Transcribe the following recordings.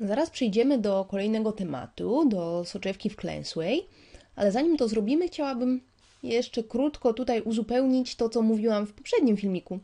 Zaraz przejdziemy do kolejnego tematu, do soczewki wklęsłej, ale zanim to zrobimy, chciałabym jeszcze krótko tutaj uzupełnić to, co mówiłam w poprzednim filmiku,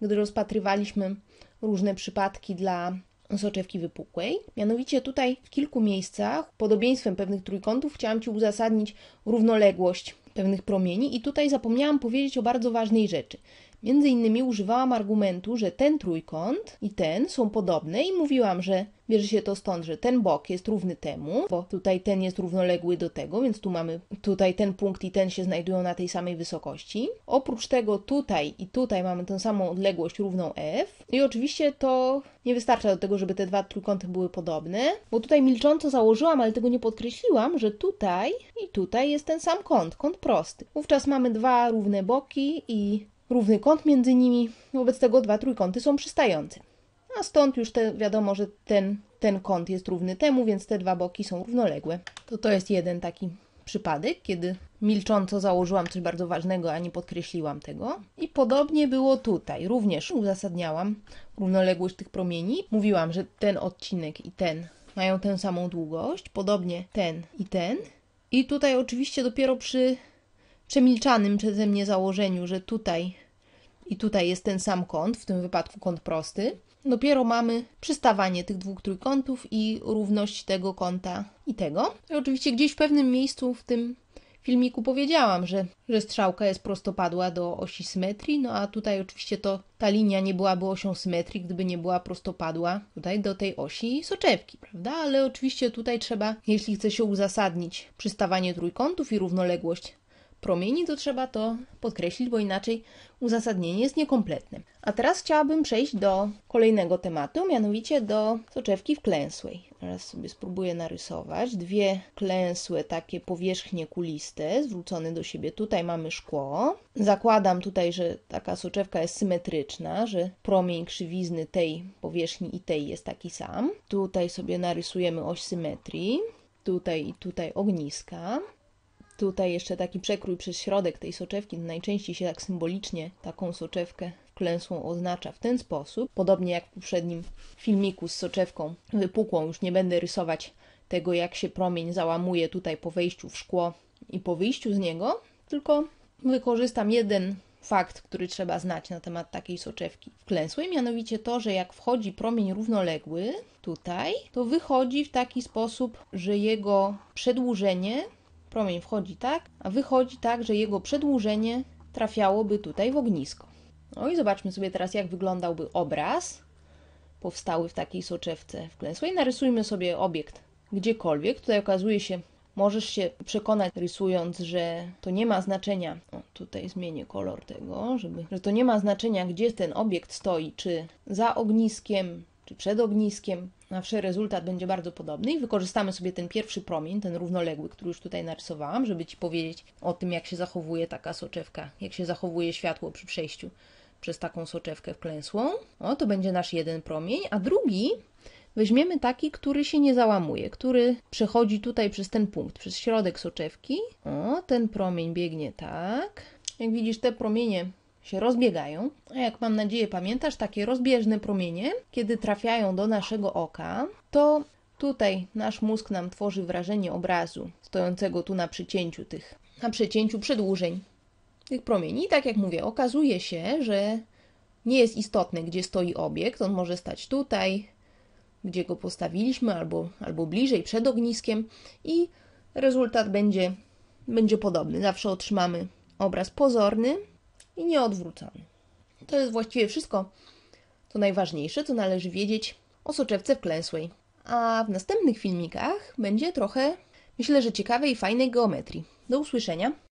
gdy rozpatrywaliśmy różne przypadki dla soczewki wypukłej. Mianowicie tutaj w kilku miejscach podobieństwem pewnych trójkątów chciałam Ci uzasadnić równoległość pewnych promieni i tutaj zapomniałam powiedzieć o bardzo ważnej rzeczy. Między innymi używałam argumentu, że ten trójkąt i ten są podobne i mówiłam, że bierze się to stąd, że ten bok jest równy temu, bo tutaj ten jest równoległy do tego, więc tu mamy tutaj ten punkt i ten się znajdują na tej samej wysokości. Oprócz tego tutaj i tutaj mamy tę samą odległość równą f i oczywiście to nie wystarcza do tego, żeby te dwa trójkąty były podobne, bo tutaj milcząco założyłam, ale tego nie podkreśliłam, że tutaj i tutaj jest ten sam kąt, kąt prosty. Wówczas mamy dwa równe boki i równy kąt między nimi, wobec tego dwa trójkąty są przystające. A stąd już te, wiadomo, że ten, ten kąt jest równy temu, więc te dwa boki są równoległe. To to jest jeden taki przypadek, kiedy milcząco założyłam coś bardzo ważnego, a nie podkreśliłam tego. I podobnie było tutaj. Również uzasadniałam równoległość tych promieni. Mówiłam, że ten odcinek i ten mają tę samą długość, podobnie ten i ten. I tutaj oczywiście dopiero przy przemilczanym przeze mnie założeniu, że tutaj i tutaj jest ten sam kąt, w tym wypadku kąt prosty, dopiero mamy przystawanie tych dwóch trójkątów i równość tego kąta i tego. I oczywiście gdzieś w pewnym miejscu w tym filmiku powiedziałam, że, że strzałka jest prostopadła do osi symetrii, no a tutaj oczywiście to ta linia nie byłaby osią symetrii, gdyby nie była prostopadła tutaj do tej osi soczewki, prawda? Ale oczywiście tutaj trzeba, jeśli chce się uzasadnić przystawanie trójkątów i równoległość promieni, to trzeba to podkreślić, bo inaczej uzasadnienie jest niekompletne. A teraz chciałabym przejść do kolejnego tematu, mianowicie do soczewki wklęsłej. Teraz sobie spróbuję narysować dwie klęsłe takie powierzchnie kuliste, zwrócone do siebie. Tutaj mamy szkło. Zakładam tutaj, że taka soczewka jest symetryczna, że promień krzywizny tej powierzchni i tej jest taki sam. Tutaj sobie narysujemy oś symetrii tutaj i tutaj ogniska. Tutaj jeszcze taki przekrój przez środek tej soczewki, najczęściej się tak symbolicznie taką soczewkę wklęsłą oznacza w ten sposób. Podobnie jak w poprzednim filmiku z soczewką wypukłą, już nie będę rysować tego, jak się promień załamuje tutaj po wejściu w szkło i po wyjściu z niego, tylko wykorzystam jeden fakt, który trzeba znać na temat takiej soczewki wklęsłej, mianowicie to, że jak wchodzi promień równoległy tutaj, to wychodzi w taki sposób, że jego przedłużenie Promień wchodzi tak, a wychodzi tak, że jego przedłużenie trafiałoby tutaj w ognisko. No i zobaczmy sobie teraz, jak wyglądałby obraz powstały w takiej soczewce wklęsłej. Narysujmy sobie obiekt gdziekolwiek. Tutaj okazuje się, możesz się przekonać rysując, że to nie ma znaczenia. O, tutaj zmienię kolor tego, żeby, że to nie ma znaczenia, gdzie ten obiekt stoi, czy za ogniskiem, czy przed ogniskiem. Zawsze rezultat będzie bardzo podobny i wykorzystamy sobie ten pierwszy promień, ten równoległy, który już tutaj narysowałam, żeby Ci powiedzieć o tym, jak się zachowuje taka soczewka, jak się zachowuje światło przy przejściu przez taką soczewkę wklęsłą. O, to będzie nasz jeden promień, a drugi weźmiemy taki, który się nie załamuje, który przechodzi tutaj przez ten punkt, przez środek soczewki. O, ten promień biegnie tak. Jak widzisz, te promienie się rozbiegają, a jak mam nadzieję pamiętasz, takie rozbieżne promienie, kiedy trafiają do naszego oka, to tutaj nasz mózg nam tworzy wrażenie obrazu stojącego tu na przecięciu tych, na przecięciu przedłużeń tych promieni. I tak jak mówię, okazuje się, że nie jest istotne, gdzie stoi obiekt, on może stać tutaj, gdzie go postawiliśmy, albo, albo bliżej, przed ogniskiem i rezultat będzie, będzie podobny. Zawsze otrzymamy obraz pozorny, i nieodwrócony. To jest właściwie wszystko, co najważniejsze, co należy wiedzieć o soczewce wklęsłej. A w następnych filmikach będzie trochę, myślę, że ciekawej i fajnej geometrii. Do usłyszenia.